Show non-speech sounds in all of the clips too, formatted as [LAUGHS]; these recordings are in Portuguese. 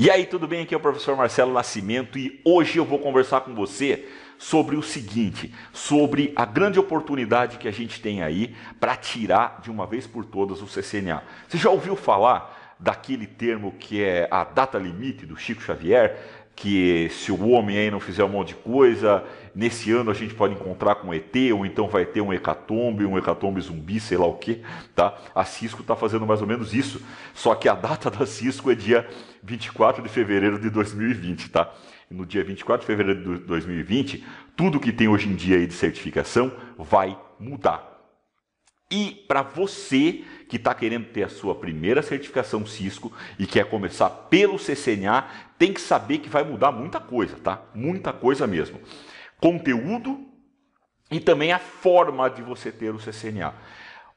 E aí, tudo bem? Aqui é o professor Marcelo Nascimento e hoje eu vou conversar com você sobre o seguinte, sobre a grande oportunidade que a gente tem aí para tirar de uma vez por todas o CCNA. Você já ouviu falar daquele termo que é a data limite do Chico Xavier? que se o homem aí não fizer um monte de coisa, nesse ano a gente pode encontrar com ET, ou então vai ter um hecatombe, um hecatombe zumbi, sei lá o que, tá? A Cisco está fazendo mais ou menos isso, só que a data da Cisco é dia 24 de fevereiro de 2020, tá? No dia 24 de fevereiro de 2020, tudo que tem hoje em dia aí de certificação vai mudar. E para você que está querendo ter a sua primeira certificação Cisco e quer começar pelo CCNA, tem que saber que vai mudar muita coisa, tá? Muita coisa mesmo. Conteúdo e também a forma de você ter o CCNA.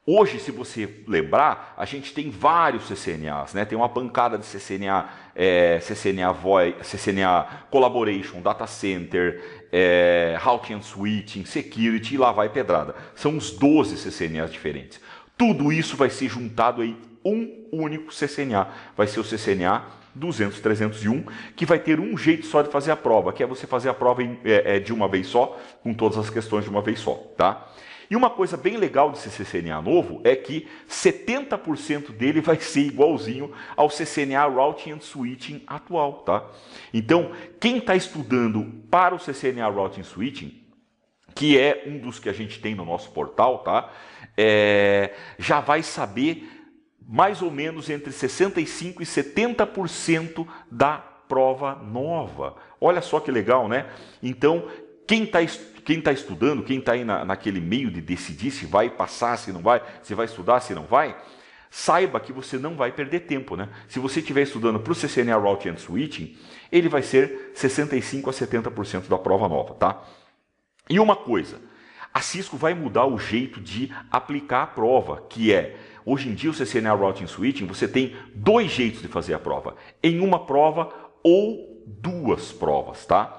Hoje, se você lembrar, a gente tem vários CCNAs, né? Tem uma pancada de CCNA, é, CCNA Voice, CCNA Collaboration, Data Center, é, Routing and Switching, Security e lá vai pedrada. São uns 12 CCNAs diferentes. Tudo isso vai ser juntado aí um único CCNA. Vai ser o CCNA 200, 301, que vai ter um jeito só de fazer a prova, que é você fazer a prova em, é, é, de uma vez só, com todas as questões de uma vez só, tá? E uma coisa bem legal desse CCNA novo é que 70% dele vai ser igualzinho ao CCNA Routing and Switching atual, tá? Então, quem está estudando para o CCNA Routing and Switching, que é um dos que a gente tem no nosso portal, tá? é, já vai saber mais ou menos entre 65% e 70% da prova nova. Olha só que legal, né? Então, quem está quem está estudando, quem está aí na, naquele meio de decidir se vai passar, se não vai, se vai estudar, se não vai, saiba que você não vai perder tempo, né? Se você estiver estudando para o CCNA Route and Switching, ele vai ser 65 a 70% da prova nova, tá? E uma coisa, a Cisco vai mudar o jeito de aplicar a prova, que é hoje em dia o CCNA Routing Switching, você tem dois jeitos de fazer a prova, em uma prova ou duas provas, tá?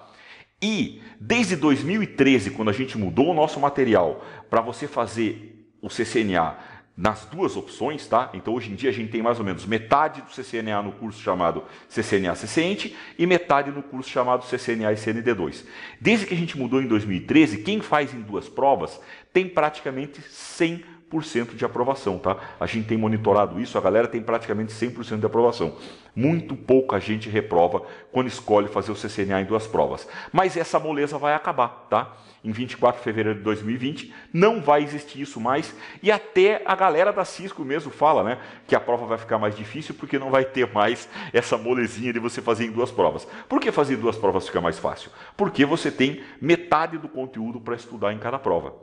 E desde 2013, quando a gente mudou o nosso material para você fazer o CCNA nas duas opções, tá? Então hoje em dia a gente tem mais ou menos metade do CCNA no curso chamado CCNA Ceciente e metade no curso chamado CCNA e CND2. Desde que a gente mudou em 2013, quem faz em duas provas tem praticamente 100 100% de aprovação, tá? A gente tem monitorado isso, a galera tem praticamente 100% de aprovação. Muito pouca gente reprova quando escolhe fazer o CCNA em duas provas. Mas essa moleza vai acabar, tá? Em 24 de fevereiro de 2020, não vai existir isso mais. E até a galera da Cisco mesmo fala, né? Que a prova vai ficar mais difícil porque não vai ter mais essa molezinha de você fazer em duas provas. Por que fazer duas provas fica mais fácil? Porque você tem metade do conteúdo para estudar em cada prova.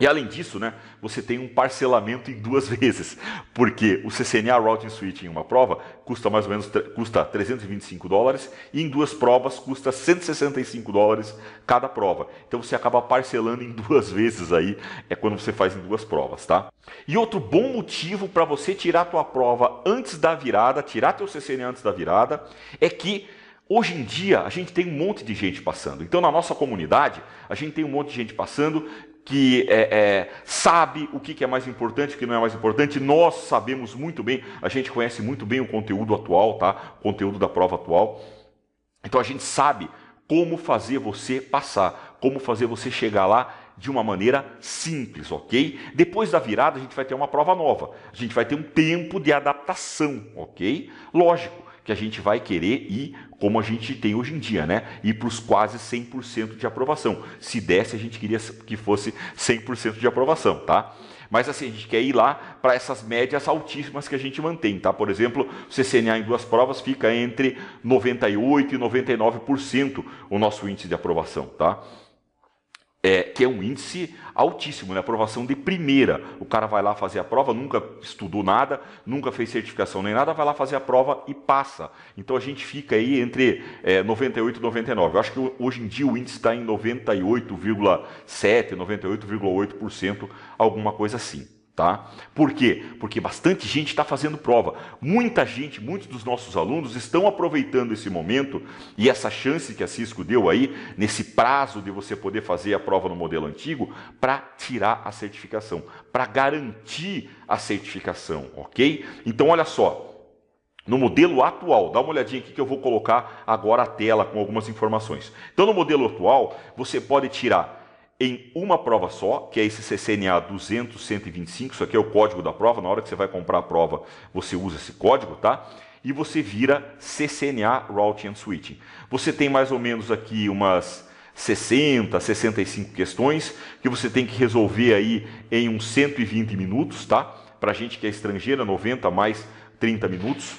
E além disso, né, você tem um parcelamento em duas [LAUGHS] vezes, porque o CCNA Routing Switch em uma prova custa mais ou menos custa 325 dólares e em duas provas custa 165 dólares cada prova. Então você acaba parcelando em duas [LAUGHS] vezes aí, é quando você faz em duas provas, tá? E outro bom motivo para você tirar a tua prova antes da virada, tirar teu CCNA antes da virada, é que Hoje em dia, a gente tem um monte de gente passando. Então, na nossa comunidade, a gente tem um monte de gente passando que é, é, sabe o que é mais importante, o que não é mais importante. Nós sabemos muito bem, a gente conhece muito bem o conteúdo atual, tá? O conteúdo da prova atual. Então a gente sabe como fazer você passar, como fazer você chegar lá de uma maneira simples, ok? Depois da virada, a gente vai ter uma prova nova. A gente vai ter um tempo de adaptação, ok? Lógico que a gente vai querer ir como a gente tem hoje em dia, né? E para os quase 100% de aprovação. Se desse, a gente queria que fosse 100% de aprovação, tá? Mas assim, a gente quer ir lá para essas médias altíssimas que a gente mantém, tá? Por exemplo, o CCNA em duas provas fica entre 98% e 99% o nosso índice de aprovação, tá? é, que é um índice altíssimo, né? aprovação de primeira. O cara vai lá fazer a prova, nunca estudou nada, nunca fez certificação nem nada, vai lá fazer a prova e passa. Então a gente fica aí entre é, 98 e 99. Eu acho que hoje em dia o índice está em 98,7, 98,8%, alguma coisa assim. Tá? Por quê? Porque bastante gente está fazendo prova. Muita gente, muitos dos nossos alunos estão aproveitando esse momento e essa chance que a Cisco deu aí, nesse prazo de você poder fazer a prova no modelo antigo, para tirar a certificação, para garantir a certificação, ok? Então, olha só. No modelo atual, dá uma olhadinha aqui que eu vou colocar agora a tela com algumas informações. Então, no modelo atual, você pode tirar em uma prova só, que é esse CCNA 200-125, isso aqui é o código da prova, na hora que você vai comprar a prova, você usa esse código, tá? E você vira CCNA Routing and Switching. Você tem mais ou menos aqui umas 60, 65 questões que você tem que resolver aí em uns 120 minutos, tá? Para gente que é estrangeira, 90 mais 30 minutos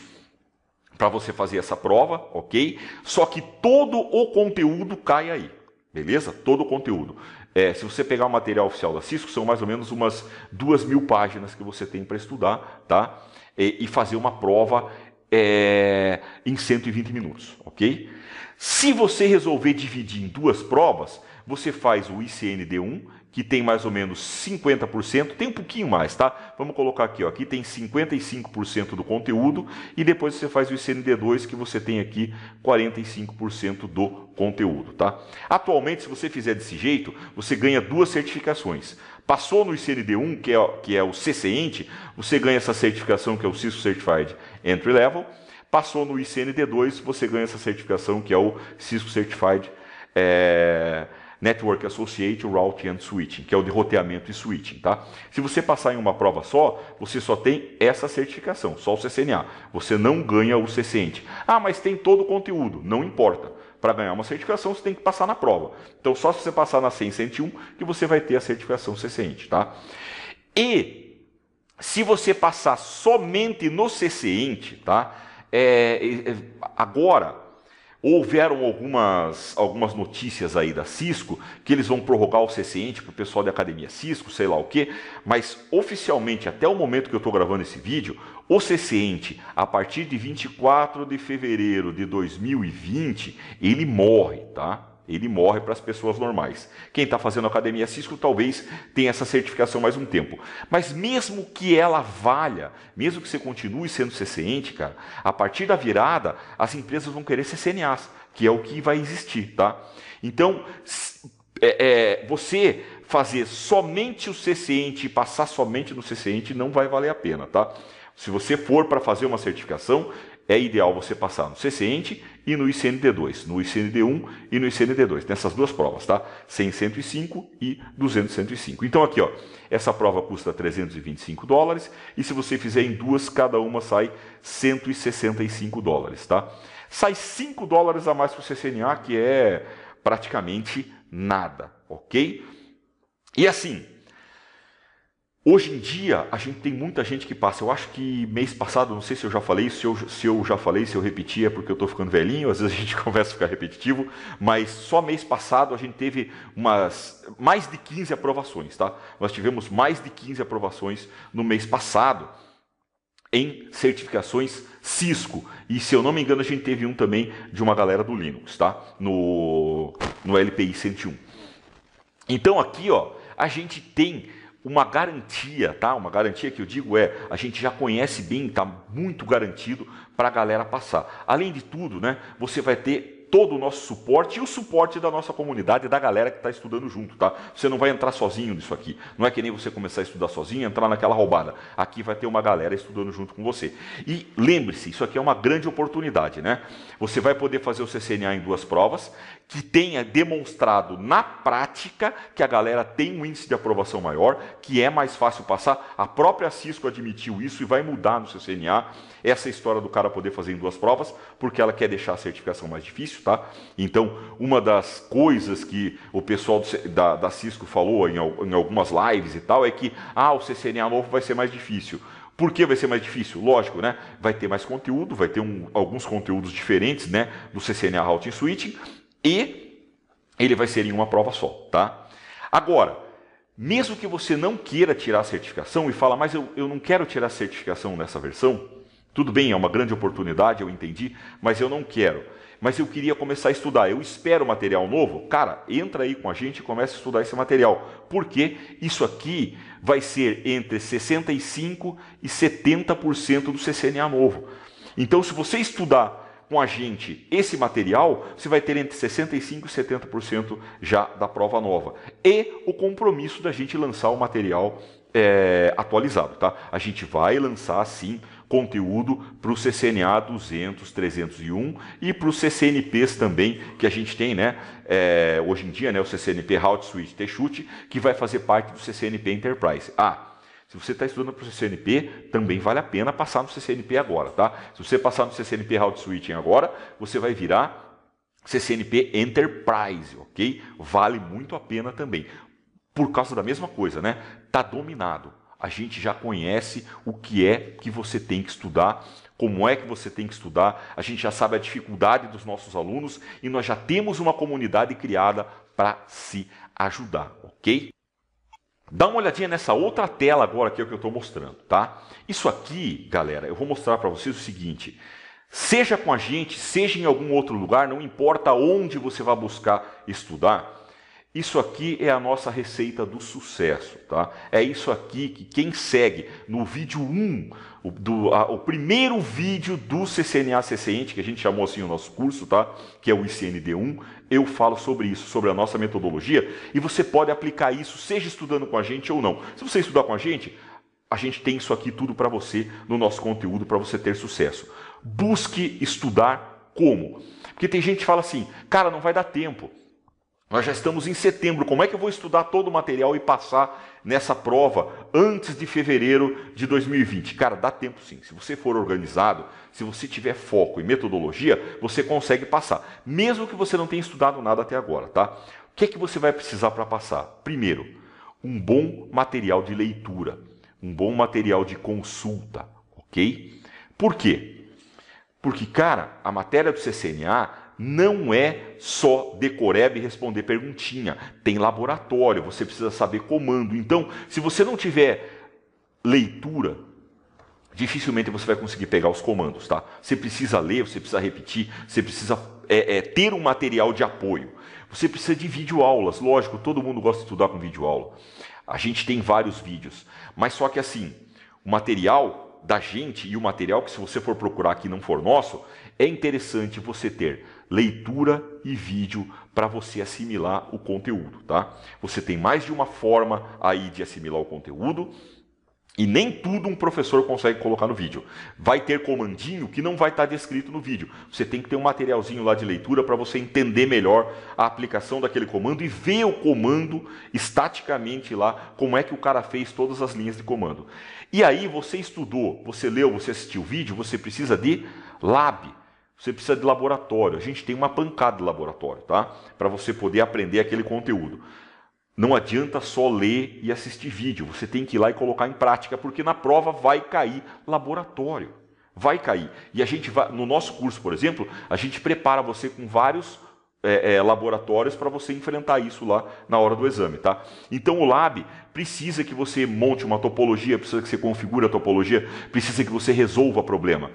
para você fazer essa prova, ok? Só que todo o conteúdo cai aí. Beleza? Todo o conteúdo. É, se você pegar o material oficial da Cisco, são mais ou menos umas duas mil páginas que você tem para estudar, tá? E, e fazer uma prova é, em 120 minutos, ok? Se você resolver dividir em duas provas, você faz o ICND1, que tem mais ou menos 50%, tem um pouquinho mais, tá? Vamos colocar aqui, ó, aqui tem 55% do conteúdo e depois você faz o ICND2 que você tem aqui 45% do conteúdo, tá? Atualmente, se você fizer desse jeito, você ganha duas certificações. Passou no ICND1, que é, que é o CCENT, você ganha essa certificação que é o Cisco Certified entry level. Passou no ICND2, você ganha essa certificação que é o Cisco Certified é, Network Associate routing and Switching, que é o de roteamento e switching, tá? Se você passar em uma prova só, você só tem essa certificação, só o CCNA. Você não ganha o CCNT. Ah, mas tem todo o conteúdo. Não importa. Para ganhar uma certificação, você tem que passar na prova. Então, só se você passar na 100 101 que você vai ter a certificação CCNT, tá? E se você passar somente no CCINT, tá? É, é, é, agora, houveram algumas, algumas notícias aí da Cisco que eles vão prorrogar o CCINT para o pessoal da academia Cisco, sei lá o que, mas oficialmente, até o momento que eu estou gravando esse vídeo, o CCINT, a partir de 24 de fevereiro de 2020, ele morre, tá? Ele morre para as pessoas normais. Quem está fazendo academia Cisco talvez tenha essa certificação mais um tempo. Mas mesmo que ela valha, mesmo que você continue sendo CCN, cara, a partir da virada, as empresas vão querer CCNAs, que é o que vai existir, tá? Então, é, é, você fazer somente o CCN e passar somente no CCN não vai valer a pena, tá? Se você for para fazer uma certificação, é ideal você passar no CCENT e no ICND2, no ICND1 e no ICND2, nessas duas provas, tá? 100, 105 e 200, 105. Então aqui, ó, essa prova custa 325 dólares e se você fizer em duas, cada uma sai 165 dólares, tá? Sai 5 dólares a mais para o CCNA, que é praticamente nada, ok? E assim, Hoje em dia, a gente tem muita gente que passa. Eu acho que mês passado, não sei se eu já falei, se eu, se eu já falei, se eu repeti, é porque eu estou ficando velhinho, às vezes a gente [LAUGHS] conversa ficar repetitivo, mas só mês passado a gente teve umas mais de 15 aprovações, tá? Nós tivemos mais de 15 aprovações no mês passado em certificações Cisco. E se eu não me engano, a gente teve um também de uma galera do Linux, tá? No, no LPI 101. Então aqui, ó, a gente tem uma garantia, tá? Uma garantia que eu digo é, a gente já conhece bem, tá muito garantido para a galera passar. Além de tudo, né, você vai ter todo o nosso suporte e o suporte da nossa comunidade, da galera que está estudando junto, tá? Você não vai entrar sozinho nisso aqui. Não é que nem você começar a estudar sozinho e entrar naquela roubada. Aqui vai ter uma galera estudando junto com você. E lembre-se, isso aqui é uma grande oportunidade, né? Você vai poder fazer o CCNA em duas provas que tenha demonstrado na prática que a galera tem um índice de aprovação maior, que é mais fácil passar. A própria Cisco admitiu isso e vai mudar no CCNA essa história do cara poder fazer em duas provas, porque ela quer deixar a certificação mais difícil isso, tá? Então, uma das coisas que o pessoal do, da, da, Cisco falou em, em algumas lives e tal é que, ah, o CCNA novo vai ser mais difícil. Por que vai ser mais difícil? Lógico, né? Vai ter mais conteúdo, vai ter um, alguns conteúdos diferentes, né? Do CCNA Routing Switching e ele vai ser em uma prova só, tá? Agora, mesmo que você não queira tirar a certificação e fala, mas eu, eu não quero tirar a certificação nessa versão, tudo bem, é uma grande oportunidade, eu entendi, mas eu não quero mas eu queria começar a estudar. Eu espero material novo? Cara, entra aí com a gente e começa a estudar esse material. Porque isso aqui vai ser entre 65 e 70% do CCNA novo. Então, se você estudar com a gente esse material, você vai ter entre 65% e 70% já da prova nova. E o compromisso da gente lançar o material é, atualizado, tá? A gente vai lançar sim conteúdo para o CCNA 200, 301 e para os CCNPs também, que a gente tem, né? É, hoje em dia, né? O CCNP Route Suite Texute, que vai fazer parte do CCNP Enterprise. Ah, se você está estudando para o CCNP, também vale a pena passar no CCNP agora, tá? Se você passar no CCNP Route Switching agora, você vai virar CCNP Enterprise, ok? Vale muito a pena também. Por causa da mesma coisa, né? Tá dominado a gente já conhece o que é que você tem que estudar, como é que você tem que estudar, a gente já sabe a dificuldade dos nossos alunos e nós já temos uma comunidade criada para se ajudar, ok? Dá uma olhadinha nessa outra tela agora que é o que eu estou mostrando, tá? Isso aqui, galera, eu vou mostrar para vocês o seguinte. Seja com a gente, seja em algum outro lugar, não importa onde você vá buscar estudar, isso aqui é a nossa receita do sucesso, tá? É isso aqui que quem segue no vídeo 1, o, do, a, o primeiro vídeo do CCNA CCNT, que a gente chamou assim o nosso curso, tá? Que é o ICND1, eu falo sobre isso, sobre a nossa metodologia, e você pode aplicar isso, seja estudando com a gente ou não. Se você estudar com a gente, a gente tem isso aqui tudo para você no nosso conteúdo para você ter sucesso. Busque estudar como? Porque tem gente que fala assim, cara, não vai dar tempo. Nós já estamos em setembro. Como é que eu vou estudar todo o material e passar nessa prova antes de fevereiro de 2020? Cara, dá tempo sim. Se você for organizado, se você tiver foco e metodologia, você consegue passar. Mesmo que você não tenha estudado nada até agora, tá? O que é que você vai precisar para passar? Primeiro, um bom material de leitura, um bom material de consulta, ok? Por quê? Porque, cara, a matéria do CCNA não é só decoreb e responder perguntinha. Tem laboratório, você precisa saber comando. Então, se você não tiver leitura, dificilmente você vai conseguir pegar os comandos, tá? Você precisa ler, você precisa repetir, você precisa é, é, ter um material de apoio. Você precisa de videoaulas, lógico, todo mundo gosta de estudar com videoaula. A gente tem vários vídeos, mas só que assim, o material da gente e o material que se você for procurar que não for nosso, é interessante você ter leitura e vídeo para você assimilar o conteúdo, tá? Você tem mais de uma forma aí de assimilar o conteúdo. E nem tudo um professor consegue colocar no vídeo. Vai ter comandinho que não vai estar tá descrito no vídeo. Você tem que ter um materialzinho lá de leitura para você entender melhor a aplicação daquele comando e ver o comando estaticamente lá, como é que o cara fez todas as linhas de comando. E aí você estudou, você leu, você assistiu o vídeo, você precisa de lab, você precisa de laboratório. A gente tem uma pancada de laboratório, tá? Para você poder aprender aquele conteúdo. Não adianta só ler e assistir vídeo, você tem que ir lá e colocar em prática, porque na prova vai cair laboratório. Vai cair. E a gente vai, no nosso curso, por exemplo, a gente prepara você com vários é, é, laboratórios para você enfrentar isso lá na hora do exame, tá? Então o lab precisa que você monte uma topologia, precisa que você configure a topologia, precisa que você resolva problema.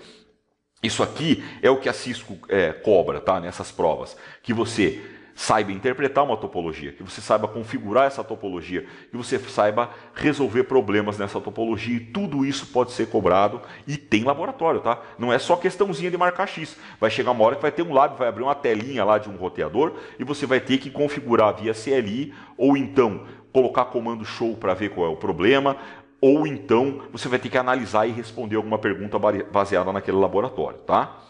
Isso aqui é o que a Cisco é, cobra, tá? Nessas provas. Que você saiba interpretar uma topologia, que você saiba configurar essa topologia, que você saiba resolver problemas nessa topologia, e tudo isso pode ser cobrado e tem laboratório, tá? Não é só questãozinha de marcar X. Vai chegar uma hora que vai ter um lab, vai abrir uma telinha lá de um roteador e você vai ter que configurar via CLI ou então colocar comando show para ver qual é o problema, ou então você vai ter que analisar e responder alguma pergunta baseada naquele laboratório, tá?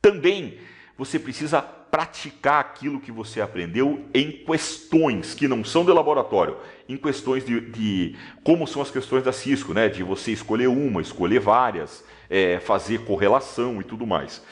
Também você precisa praticar aquilo que você aprendeu em questões que não são de laboratório, em questões de, de como são as questões da Cisco, né? De você escolher uma, escolher várias, é, fazer correlação e tudo mais.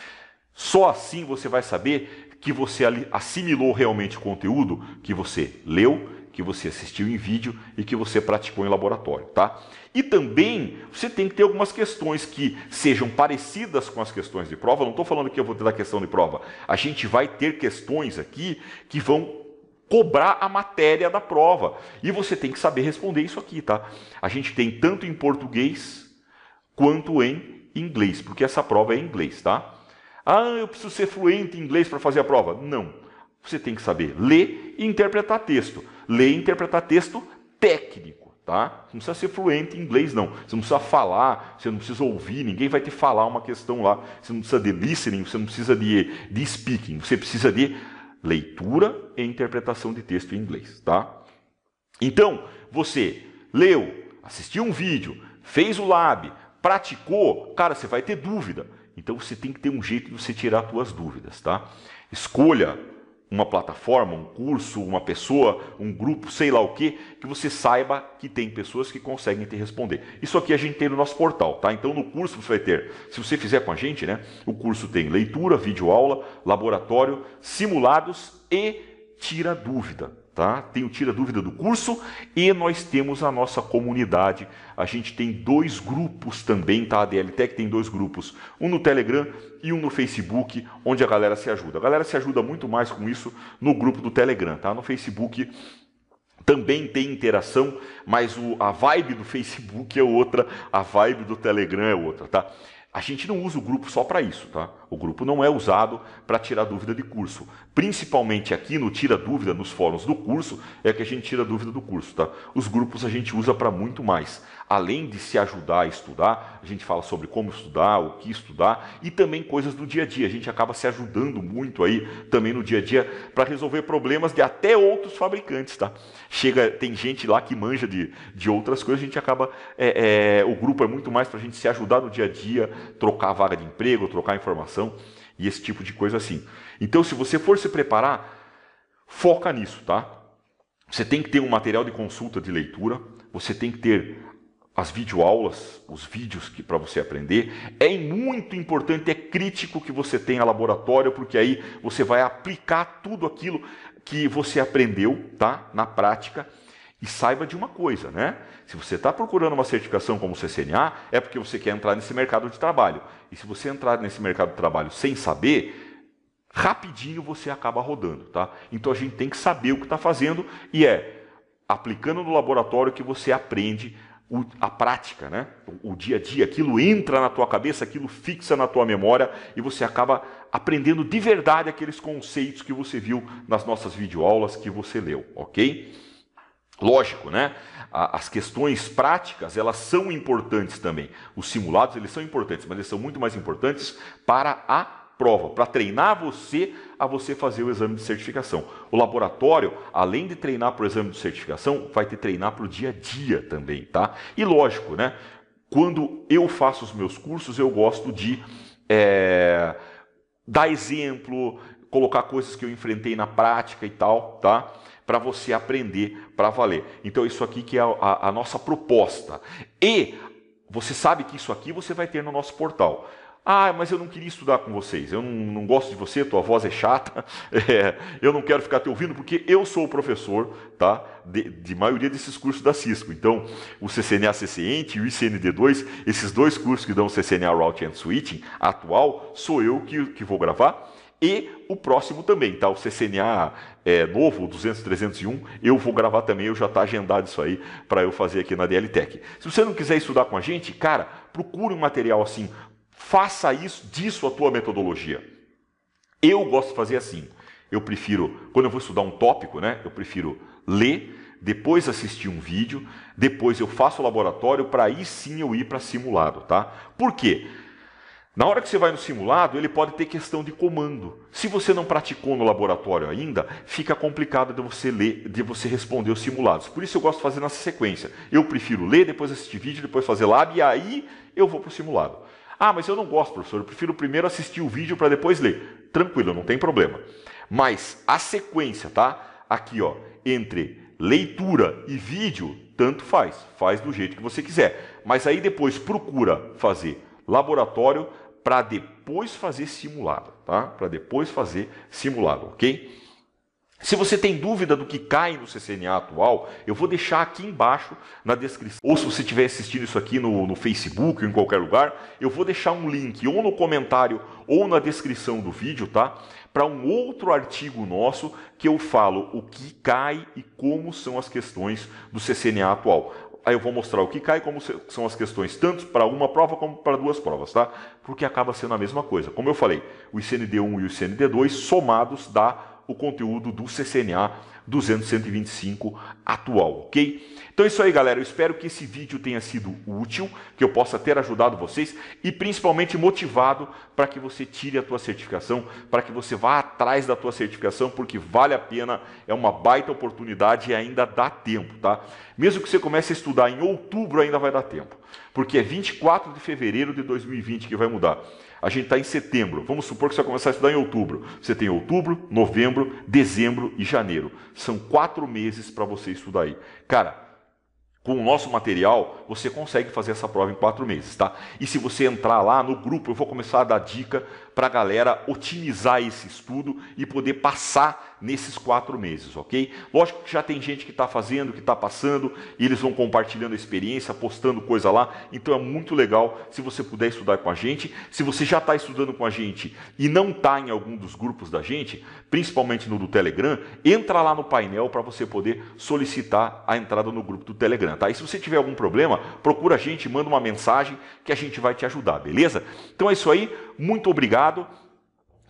Só assim você vai saber que você assimilou realmente o conteúdo que você leu, que você assistiu em vídeo e que você praticou em laboratório, tá? E também você tem que ter algumas questões que sejam parecidas com as questões de prova. não estou falando que eu vou ter da questão de prova. A gente vai ter questões aqui que vão cobrar a matéria da prova. E você tem que saber responder isso aqui, tá? A gente tem tanto em português quanto em inglês, porque essa prova é em inglês, tá? Ah, eu preciso ser fluente em inglês para fazer a prova. Não. Você tem que saber ler e interpretar texto ler e interpretar texto técnico, tá? Você não precisa ser fluente em inglês, não. Você não precisa falar, você não precisa ouvir, ninguém vai te falar uma questão lá. Você não precisa de listening, você não precisa de, de speaking, você precisa de leitura e interpretação de texto em inglês, tá? Então, você leu, assistiu um vídeo, fez o lab, praticou, cara, você vai ter dúvida. Então você tem que ter um jeito de você tirar suas dúvidas, tá? Escolha uma plataforma, um curso, uma pessoa, um grupo, sei lá o que, que você saiba que tem pessoas que conseguem te responder. Isso aqui a gente tem no nosso portal, tá? Então no curso você vai ter, se você fizer com a gente, né? O curso tem leitura, vídeo aula, laboratório, simulados e tira dúvida. Tá? Tem o Tira Dúvida do curso e nós temos a nossa comunidade. A gente tem dois grupos também, tá? A Tech tem dois grupos, um no Telegram e um no Facebook, onde a galera se ajuda. A galera se ajuda muito mais com isso no grupo do Telegram, tá? No Facebook também tem interação, mas o, a vibe do Facebook é outra, a vibe do Telegram é outra, tá? A gente não usa o grupo só para isso, tá? O grupo não é usado para tirar dúvida de curso. Principalmente aqui no Tira Dúvida, nos fóruns do curso, é que a gente tira dúvida do curso, tá? Os grupos a gente usa para muito mais. Além de se ajudar a estudar, a gente fala sobre como estudar, o que estudar e também coisas do dia a dia. A gente acaba se ajudando muito aí também no dia a dia para resolver problemas de até outros fabricantes, tá? Chega, tem gente lá que manja de, de outras coisas, a gente acaba. É, é, o grupo é muito mais para a gente se ajudar no dia a dia, trocar vaga de emprego, trocar informação e esse tipo de coisa assim. Então, se você for se preparar, foca nisso, tá? Você tem que ter um material de consulta de leitura, você tem que ter as videoaulas, os vídeos que para você aprender, é muito importante, é crítico que você tenha laboratório, porque aí você vai aplicar tudo aquilo que você aprendeu, tá? Na prática. E saiba de uma coisa, né? Se você está procurando uma certificação como CCNA, é porque você quer entrar nesse mercado de trabalho. E se você entrar nesse mercado de trabalho sem saber, rapidinho você acaba rodando, tá? Então a gente tem que saber o que está fazendo e é aplicando no laboratório que você aprende o, a prática, né? O, o dia a dia, aquilo entra na tua cabeça, aquilo fixa na tua memória e você acaba aprendendo de verdade aqueles conceitos que você viu nas nossas videoaulas que você leu, ok? Lógico, né? As questões práticas, elas são importantes também. Os simulados, eles são importantes, mas eles são muito mais importantes para a prova, para treinar você a você fazer o exame de certificação. O laboratório, além de treinar para o exame de certificação, vai te treinar para o dia a dia também, tá? E lógico, né? Quando eu faço os meus cursos, eu gosto de é, dar exemplo, colocar coisas que eu enfrentei na prática e tal, tá? Para você aprender para valer. Então, isso aqui que é a, a, a nossa proposta. E você sabe que isso aqui você vai ter no nosso portal. Ah, mas eu não queria estudar com vocês, eu não, não gosto de você, tua voz é chata, [LAUGHS] é, eu não quero ficar te ouvindo, porque eu sou o professor tá, de, de maioria desses cursos da Cisco. Então, o CCNA CCENT e o ICND2, esses dois cursos que dão o CCNA Route and Switching atual, sou eu que, que vou gravar. E o próximo também, tá? O CCNA é, novo, 200, 301, eu vou gravar também, eu já está agendado isso aí para eu fazer aqui na DLTech. Se você não quiser estudar com a gente, cara, procure um material assim Faça isso, disso a tua metodologia. Eu gosto de fazer assim. Eu prefiro, quando eu vou estudar um tópico, né? Eu prefiro ler, depois assistir um vídeo, depois eu faço o laboratório para aí sim eu ir para simulado, tá? Por quê? Na hora que você vai no simulado, ele pode ter questão de comando. Se você não praticou no laboratório ainda, fica complicado de você ler, de você responder os simulados. Por isso eu gosto de fazer nessa sequência. Eu prefiro ler, depois assistir vídeo, depois fazer lab e aí eu vou para o simulado. Ah, mas eu não gosto, professor, eu prefiro primeiro assistir o vídeo para depois ler. Tranquilo, não tem problema. Mas a sequência, tá? Aqui, ó, entre leitura e vídeo, tanto faz, faz do jeito que você quiser. Mas aí depois procura fazer laboratório para depois fazer simulado, tá? Para depois fazer simulado, ok? Se você tem dúvida do que cai no CCNA atual, eu vou deixar aqui embaixo na descrição. Ou se você estiver assistindo isso aqui no, no Facebook ou em qualquer lugar, eu vou deixar um link ou no comentário ou na descrição do vídeo, tá? Para um outro artigo nosso que eu falo o que cai e como são as questões do CCNA atual. Aí eu vou mostrar o que cai, como são as questões, tanto para uma prova como para duas provas, tá? Porque acaba sendo a mesma coisa. Como eu falei, o ICND1 e o ICND2 somados dá o conteúdo do CCNA 225 atual, ok? Então é isso aí, galera. Eu espero que esse vídeo tenha sido útil, que eu possa ter ajudado vocês e principalmente motivado para que você tire a tua certificação, para que você vá atrás da tua certificação, porque vale a pena, é uma baita oportunidade e ainda dá tempo, tá? Mesmo que você comece a estudar em outubro, ainda vai dar tempo, porque é 24 de fevereiro de 2020 que vai mudar a gente está em setembro. Vamos supor que você vai começar a estudar em outubro. Você tem outubro, novembro, dezembro e janeiro. São quatro meses para você estudar aí. Cara, com o nosso material, você consegue fazer essa prova em quatro meses, tá? E se você entrar lá no grupo, eu vou começar a dar dica para a galera otimizar esse estudo e poder passar nesses quatro meses, ok? Lógico que já tem gente que está fazendo, que está passando, e eles vão compartilhando a experiência, postando coisa lá, então é muito legal se você puder estudar com a gente. Se você já está estudando com a gente e não está em algum dos grupos da gente, principalmente no do Telegram, entra lá no painel para você poder solicitar a entrada no grupo do Telegram, tá? E se você tiver algum problema, procura a gente, manda uma mensagem que a gente vai te ajudar, beleza? Então é isso aí muito obrigado.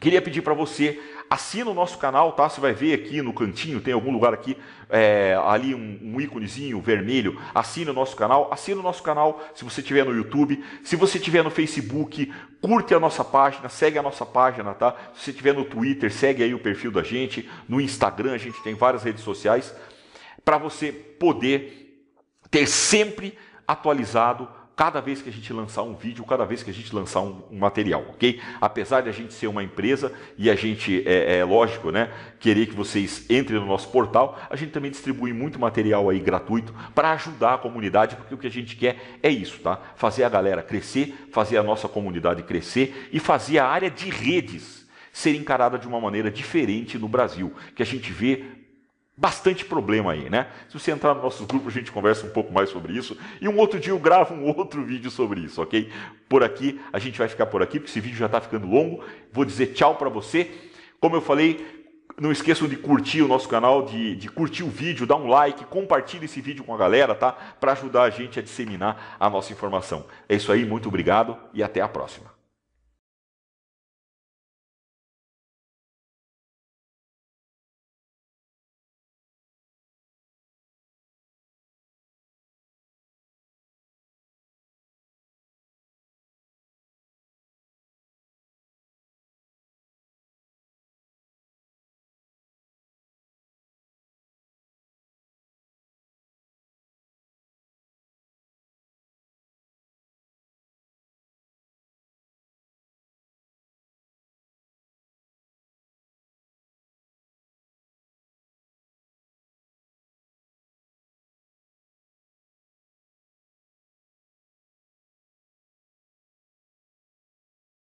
Queria pedir para você, assina o nosso canal, tá? Você vai ver aqui no cantinho, tem algum lugar aqui, é, ali um, um íconezinho vermelho. Assina o nosso canal, assina o nosso canal se você estiver no YouTube, se você estiver no Facebook, curte a nossa página, segue a nossa página, tá? Se você estiver no Twitter, segue aí o perfil da gente, no Instagram, a gente tem várias redes sociais, para você poder ter sempre atualizado cada vez que a gente lançar um vídeo, cada vez que a gente lançar um, um material, ok? Apesar de a gente ser uma empresa e a gente, é, é, lógico, né, querer que vocês entrem no nosso portal, a gente também distribui muito material aí gratuito para ajudar a comunidade, porque o que a gente quer é isso, tá? Fazer a galera crescer, fazer a nossa comunidade crescer e fazer a área de redes ser encarada de uma maneira diferente no Brasil, que a gente vê bastante problema aí, né? Se você entrar no nosso grupo, a gente conversa um pouco mais sobre isso. E um outro dia eu gravo um outro vídeo sobre isso, ok? Por aqui, a gente vai ficar por aqui, porque esse vídeo já está ficando longo. Vou dizer tchau para você. Como eu falei, não esqueçam de curtir o nosso canal, de, de curtir o vídeo, dar um like, compartilhe esse vídeo com a galera, tá? Para ajudar a gente a disseminar a nossa informação. É isso aí, muito obrigado e até a próxima.